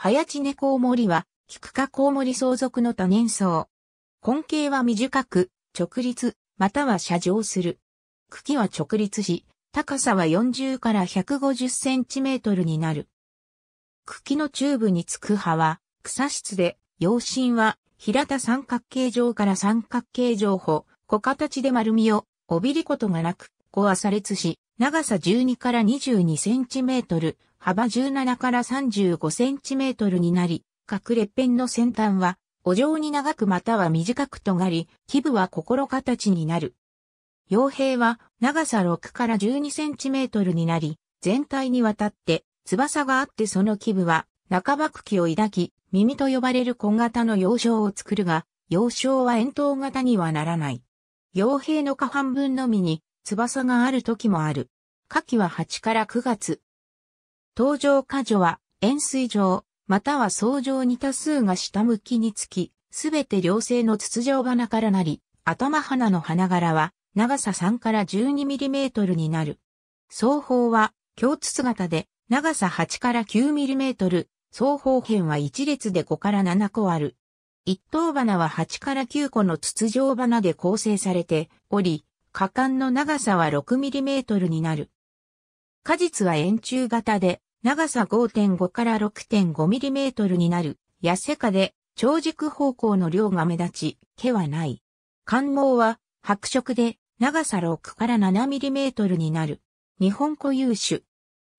早地根コウモリは、キク科コウモリ相続の多年草。根茎は短く、直立、または射状する。茎は直立し、高さは40から150センチメートルになる。茎の中部につく葉は、草質で、葉身は、平田三角形状から三角形状法、小形で丸みを、おびることがなく、壊は砂裂し、長さ12から22センチメートル、幅17から35センチメートルになり、各裂片の先端は、お上に長くまたは短く尖り、基部は心形になる。傭兵は長さ6から12センチメートルになり、全体にわたって翼があってその基部は半ば茎を抱き、耳と呼ばれる小型の洋章を作るが、洋章は円筒型にはならない。傭兵の下半分のみに翼がある時もある。夏季は8から9月。登場果樹は円錐状、または層状に多数が下向きにつき、すべて両性の筒状花からなり、頭花の花柄は長さ3から1 2トルになる。双方は共筒型で長さ8から9トル、双方辺は1列で5から7個ある。一等花は8から9個の筒状花で構成されており、果敢の長さは 6mm になる。果実は円柱型で、長さ5.5から 6.5mm になる、痩せ化で、長軸方向の量が目立ち、毛はない。肝毛は白色で、長さ6から 7mm になる。日本固有種。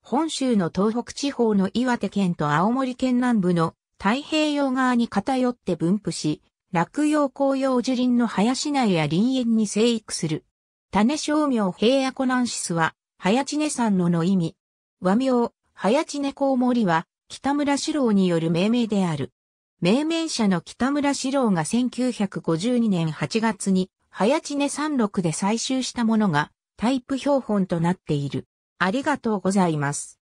本州の東北地方の岩手県と青森県南部の太平洋側に偏って分布し、落葉紅葉樹林の林内や林園に生育する。種商名平野コナンシスは、早知根山のの意味。和名、早知根コウモリは、北村史郎による命名である。命名者の北村史郎が1952年8月に、早知根山麓で採集したものが、タイプ標本となっている。ありがとうございます。